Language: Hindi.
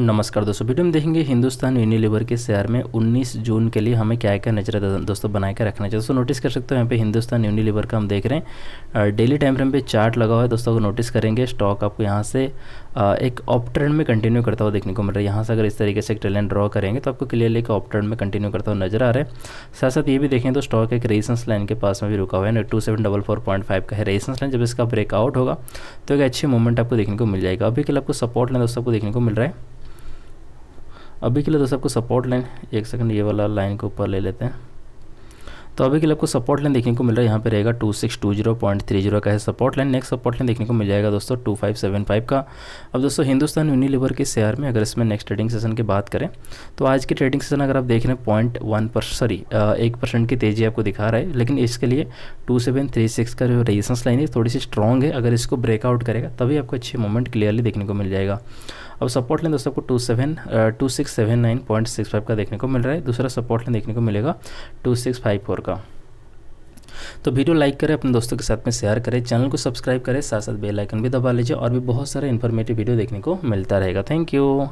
नमस्कार दोस्तों वीडियो में देखेंगे हिंदुस्तान यूनिलीवर के शेयर में 19 जून के लिए हमें क्या क्या नजर दोस्तों बनाए के रखना चाहिए दोस्तों नोटिस कर सकते हो यहाँ पे हिंदुस्तान यूनिलीवर का हम देख रहे हैं डेली टाइम फ्रेम पे चार्ट लगा हुआ है दोस्तों को नोटिस करेंगे स्टॉक आपको यहाँ से एक ऑप ट्रेंड में कंटिन्यू करता हुआ देखने को मिल रहा है यहाँ से अगर इस तरीके से एक ट्रेलन ड्रॉ करेंगे तो आपको क्लियरली एक ऑप ट्रेंड में कंटिन्यू करता हुआ नजर आ रहा है साथ साथ ये भी देखें तो स्टॉक एक रेसेंस लाइन के पास में भी रुका हुआ है two seven double four point five का है रेसेंस लाइन जब इसका ब्रेकआउट होगा तो एक अच्छी मूवमेंट आपको देखने को मिल जाएगा अभी के लिए आपको सपोर्ट लाइन दोस्तों को देखने को मिल रहा है अभी के लिए दोस्तों आपको सपोर्ट लाइन एक सेकंड ये वाला लाइन के ऊपर ले लेते हैं तो अभी के लिए आपको सपोर्ट लाइन देखने को मिल रहा है यहाँ पे रहेगा two six two zero point three zero का है support line next support line देखने को मिल जाएगा दोस्तों टू फाइव सेवन फाइव का अब दोस्तों हिंदुस्तान यूनिलीवर के शेयर में अगर इसमें नेक्स्ट ट्रेडिंग सेशन की बात करें तो आज की ट्रेडिंग सेशन अगर आप देख रहे हैं पॉइंट वन पर सॉरी एक परसेंट की तेजी आपको दिखा रहा है लेकिन इसके लिए टू सेवन थ्री सिक्स का जो रेजिस्टेंस लाइन है थोड़ी सी स्ट्रॉन्ग है अगर इसको ब्रेकआउट करेगा तभी आपको अच्छे मूवमेंट क्लियरली देखने को मिल जाएगा अब सपोर्ट लेन दोस्तों आपको two seven two six seven nine point six five का देखने को मिल रहा है दूसरा सपोर्ट लेन देखने को मिलेगा टू सिक्स फाइव फोर का तो वीडियो लाइक करें अपने दोस्तों के साथ में शेयर करें चैनल को सब्सक्राइब करें साथ साथ बेल आइकन भी दबा लीजिए और भी बहुत सारे इन्फॉर्मेटिव वीडियो देखने को मिलता रहेगा थैंक यू